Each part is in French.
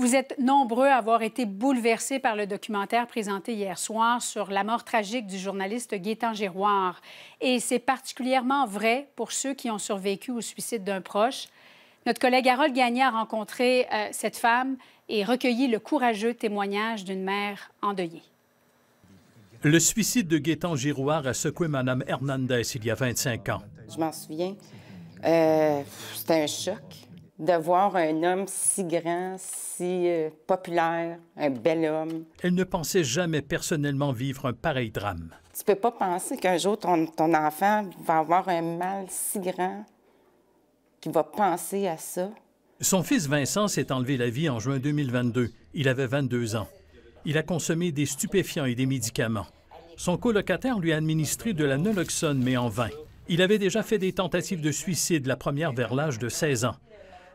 Vous êtes nombreux à avoir été bouleversés par le documentaire présenté hier soir sur la mort tragique du journaliste Gaétan Giroir. Et c'est particulièrement vrai pour ceux qui ont survécu au suicide d'un proche. Notre collègue Harold Gagné a rencontré euh, cette femme et recueilli le courageux témoignage d'une mère endeuillée. Le suicide de Gaétan Girouard a secoué madame Hernandez il y a 25 ans. Je m'en souviens. Euh, c'était un choc de voir un homme si grand, si euh, populaire, un bel homme. Elle ne pensait jamais personnellement vivre un pareil drame. Tu peux pas penser qu'un jour ton, ton enfant va avoir un mal si grand qu'il va penser à ça. Son fils Vincent s'est enlevé la vie en juin 2022. Il avait 22 ans. Il a consommé des stupéfiants et des médicaments. Son colocataire lui a administré de la naloxone, mais en vain. Il avait déjà fait des tentatives de suicide, la première vers l'âge de 16 ans.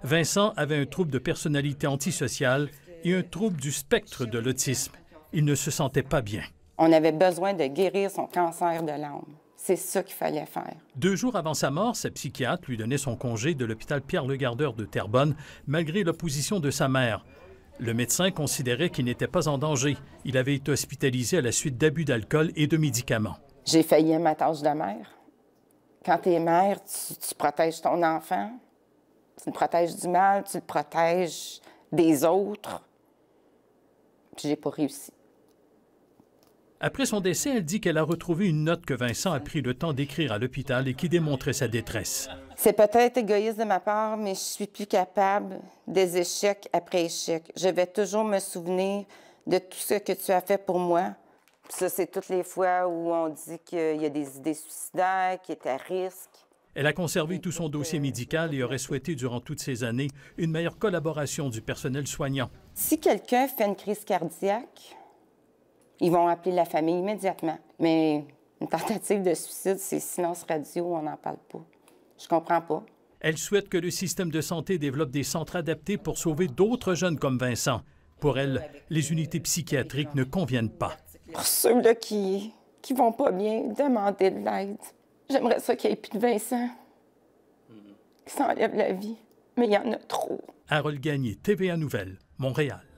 Vincent avait un trouble de personnalité antisociale et un trouble du spectre de l'autisme. Il ne se sentait pas bien. On avait besoin de guérir son cancer de l'âme. C'est ce qu'il fallait faire. Deux jours avant sa mort, sa psychiatre lui donnait son congé de l'hôpital pierre le Gardeur de Terrebonne, malgré l'opposition de sa mère. Le médecin considérait qu'il n'était pas en danger. Il avait été hospitalisé à la suite d'abus d'alcool et de médicaments. J'ai failli à ma tâche de mère. Quand tu es mère, tu protèges ton enfant, tu le protèges du mal, tu le protèges des autres. Puis j'ai pas réussi. Après son décès, elle dit qu'elle a retrouvé une note que Vincent a pris le temps d'écrire à l'hôpital et qui démontrait sa détresse. C'est peut-être égoïste de ma part, mais je suis plus capable des échecs après échecs. Je vais toujours me souvenir de tout ce que tu as fait pour moi. ça, c'est toutes les fois où on dit qu'il y a des idées suicidaires, qu'il est à risque. Elle a conservé tout son dossier euh, médical et aurait souhaité durant toutes ces années une meilleure collaboration du personnel soignant. Si quelqu'un fait une crise cardiaque, ils vont appeler la famille immédiatement. Mais une tentative de suicide, c'est silence radio, on n'en parle pas. Je comprends pas. Elle souhaite que le système de santé développe des centres adaptés pour sauver d'autres jeunes comme Vincent. Pour elle, les unités psychiatriques ne conviennent pas. Pour ceux-là qui qui vont pas bien, demandez de l'aide. J'aimerais ça qu'il n'y ait plus de Vincent qui s'enlève la vie, mais il y en a trop. Harold Gagné, TVA Nouvelles, Montréal.